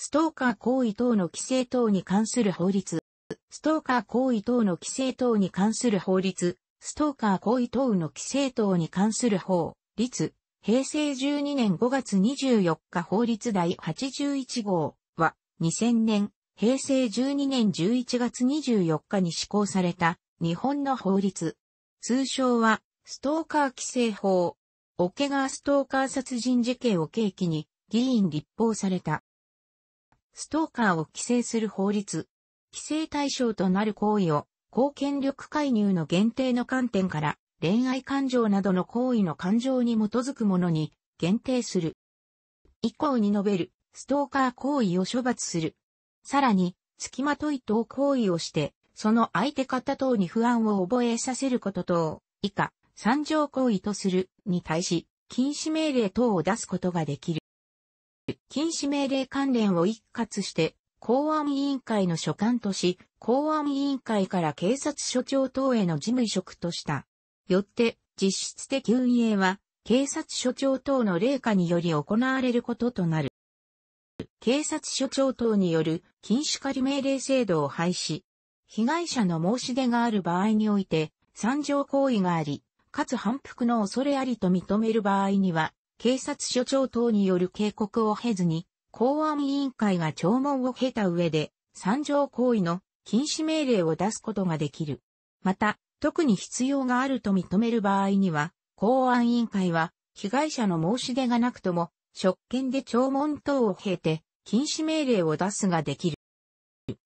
ストーカー行為等の規制等に関する法律。ストーカー行為等の規制等に関する法律。ストーカー行為等の規制等に関する法律。平成12年5月24日法律第81号は2000年、平成12年11月24日に施行された日本の法律。通称はストーカー規制法。オケガーストーカー殺人事件を契機に議員立法された。ストーカーを規制する法律。規制対象となる行為を、公権力介入の限定の観点から、恋愛感情などの行為の感情に基づくものに限定する。以降に述べる、ストーカー行為を処罰する。さらに、付きまとい等行為をして、その相手方等に不安を覚えさせること等、以下、参上行為とする、に対し、禁止命令等を出すことができる。禁止命令関連を一括して、公安委員会の所管とし、公安委員会から警察署長等への事務職とした。よって、実質的運営は、警察署長等の霊下により行われることとなる。警察署長等による禁止仮命令制度を廃止。被害者の申し出がある場合において、参上行為があり、かつ反復の恐れありと認める場合には、警察署長等による警告を経ずに、公安委員会が聴聞を経た上で、参上行為の禁止命令を出すことができる。また、特に必要があると認める場合には、公安委員会は、被害者の申し出がなくとも、職権で聴聞等を経て、禁止命令を出すができる。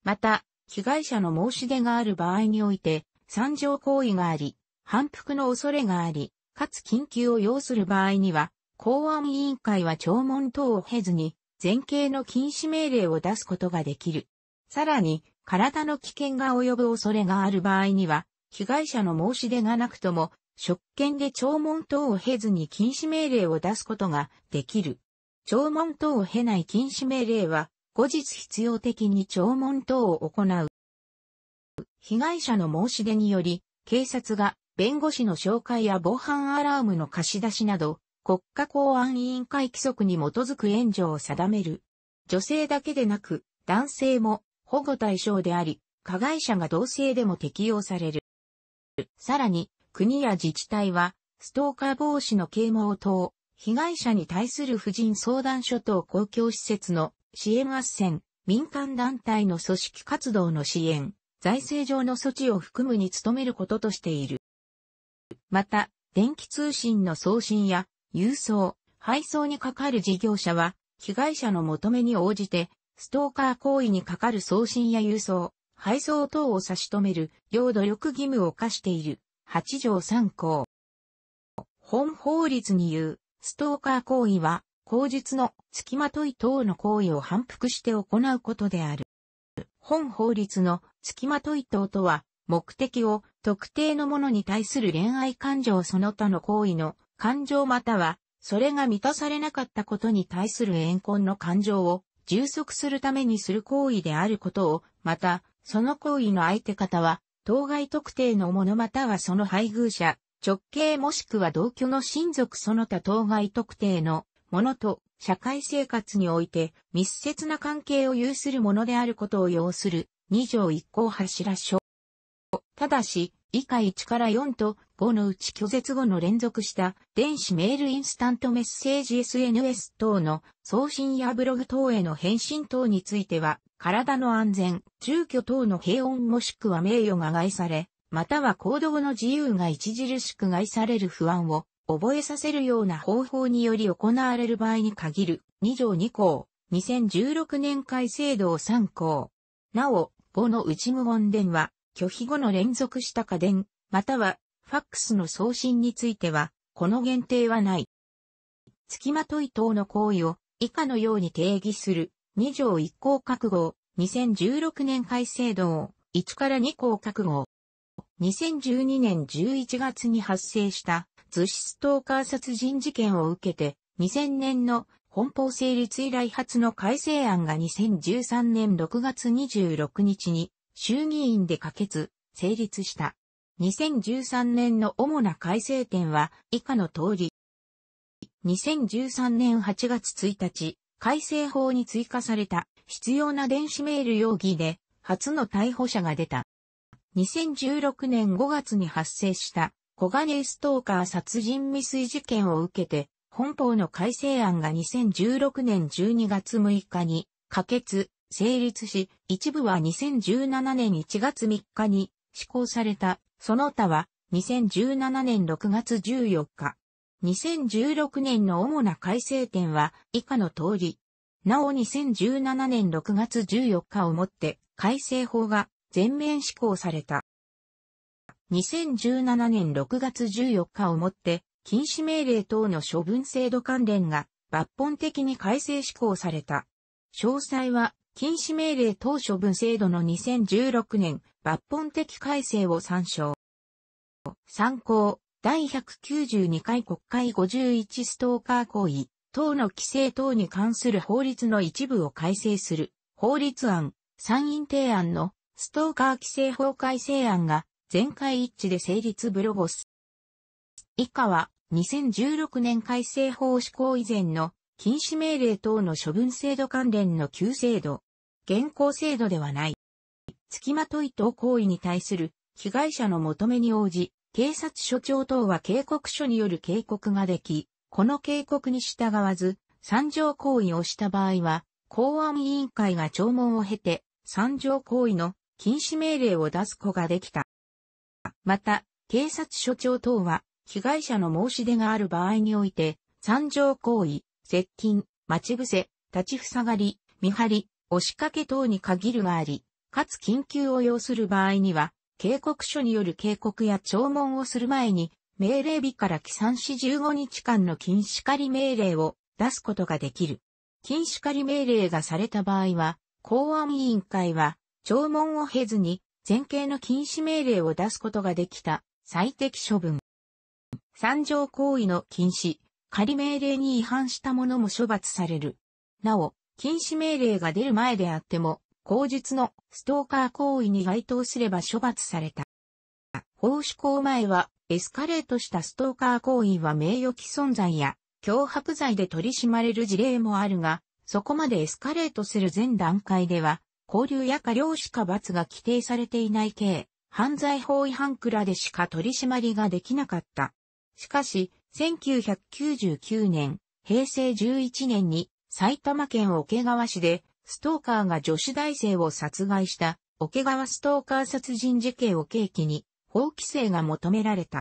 また、被害者の申し出がある場合において、参上行為があり、反復の恐れがあり、かつ緊急を要する場合には、公安委員会は聴聞等を経ずに、前傾の禁止命令を出すことができる。さらに、体の危険が及ぶ恐れがある場合には、被害者の申し出がなくとも、職権で聴聞等を経ずに禁止命令を出すことができる。聴聞等を経ない禁止命令は、後日必要的に聴聞等を行う。被害者の申し出により、警察が弁護士の紹介や防犯アラームの貸し出しなど、国家公安委員会規則に基づく援助を定める。女性だけでなく、男性も保護対象であり、加害者が同性でも適用される。さらに、国や自治体は、ストーカー防止の啓蒙等、被害者に対する婦人相談所等公共施設の支援斡旋、民間団体の組織活動の支援、財政上の措置を含むに努めることとしている。また、電気通信の送信や郵送、配送にかかる事業者は、被害者の求めに応じて、ストーカー行為にかかる送信や郵送、配送等を差し止める、要努力義務を課している、8条3項。本法律に言う、ストーカー行為は、口実の付きまとい等の行為を反復して行うことである。本法律の付きまとい等とは、目的を特定のものに対する恋愛感情その他の行為の感情または、それが満たされなかったことに対する怨恨の感情を充足するためにする行為であることを、また、その行為の相手方は、当該特定のものまたはその配偶者、直系もしくは同居の親族その他当該特定のものと社会生活において密接な関係を有するものであることを要する2条1項柱書。ただし、以下1から4と5のうち拒絶後の連続した電子メールインスタントメッセージ SNS 等の送信やブログ等への返信等については、体の安全、住居等の平穏もしくは名誉が害され、または行動の自由が著しく害される不安を覚えさせるような方法により行われる場合に限る2条2項2016年改正度を3項。なお、5の内無言電話、拒否後の連続した家電、またはファックスの送信については、この限定はない。付きまとい等の行為を以下のように定義する2条1項覚悟2016年改正道1から2項覚悟2012年11月に発生した図質ストーカー殺人事件を受けて2000年の本法成立以来初の改正案が2013年6月26日に衆議院で可決、成立した。2013年の主な改正点は以下の通り。2013年8月1日、改正法に追加された必要な電子メール容疑で初の逮捕者が出た。2016年5月に発生した小金ストーカー殺人未遂事件を受けて、本法の改正案が2016年12月6日に可決、成立し、一部は2017年1月3日に施行されたその他は、2017年6月14日。2016年の主な改正点は以下の通り。なお2017年6月14日をもって改正法が全面施行された。2017年6月14日をもって禁止命令等の処分制度関連が抜本的に改正施行された。詳細は禁止命令等処分制度の2016年抜本的改正を参照。参考、第192回国会51ストーカー行為、等の規制等に関する法律の一部を改正する法律案、参院提案のストーカー規制法改正案が全会一致で成立ブロゴス。以下は2016年改正法施行以前の禁止命令等の処分制度関連の旧制度、現行制度ではない。付きまとい等行為に対する被害者の求めに応じ、警察署長等は警告書による警告ができ、この警告に従わず、参上行為をした場合は、公安委員会が聴聞を経て、参上行為の禁止命令を出す子ができた。また、警察署長等は、被害者の申し出がある場合において、参上行為、接近、待ち伏せ、立ちふさがり、見張り、押しかけ等に限るがあり、かつ緊急を要する場合には、警告書による警告や聴聞をする前に、命令日から起算し15日間の禁止仮命令を出すことができる。禁止仮命令がされた場合は、公安委員会は、聴聞を経ずに、前傾の禁止命令を出すことができた、最適処分。三条行為の禁止、仮命令に違反した者も処罰される。なお、禁止命令が出る前であっても、口述のストーカー行為に該当すれば処罰された。法施行前は、エスカレートしたストーカー行為は名誉毀損罪や脅迫罪で取り締まれる事例もあるが、そこまでエスカレートする前段階では、交流や過料しか罰が規定されていない刑、犯罪法違反くらでしか取り締まりができなかった。しかし、1999年、平成11年に埼玉県桶川市でストーカーが女子大生を殺害した桶川ストーカー殺人事件を契機に法規制が求められた。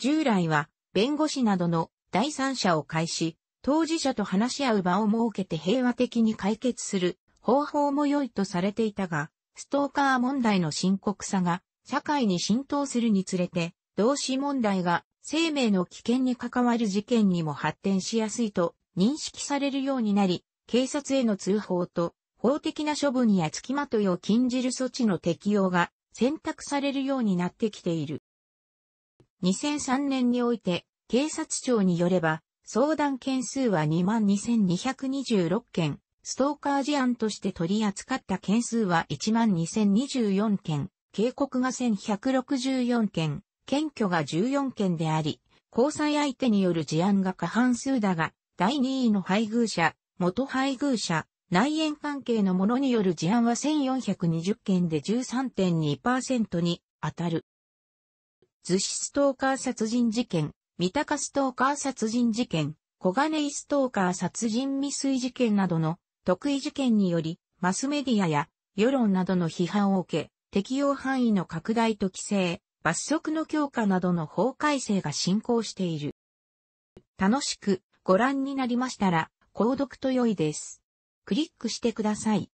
従来は弁護士などの第三者を介し、当事者と話し合う場を設けて平和的に解決する方法も良いとされていたが、ストーカー問題の深刻さが社会に浸透するにつれて、同志問題が生命の危険に関わる事件にも発展しやすいと認識されるようになり、警察への通報と法的な処分や付きまといを禁じる措置の適用が選択されるようになってきている。2003年において、警察庁によれば、相談件数は22,226件、ストーカー事案として取り扱った件数は12,024件、警告が1164件、検挙が14件であり、交際相手による事案が過半数だが、第2位の配偶者、元配偶者、内縁関係の者による事案は1420件で13.2%に当たる。図子ストーカー殺人事件、三鷹ストーカー殺人事件、小金井ストーカー殺人未遂事件などの特異事件により、マスメディアや世論などの批判を受け、適用範囲の拡大と規制、罰則の強化などの法改正が進行している。楽しくご覧になりましたら、購読と良いです。クリックしてください。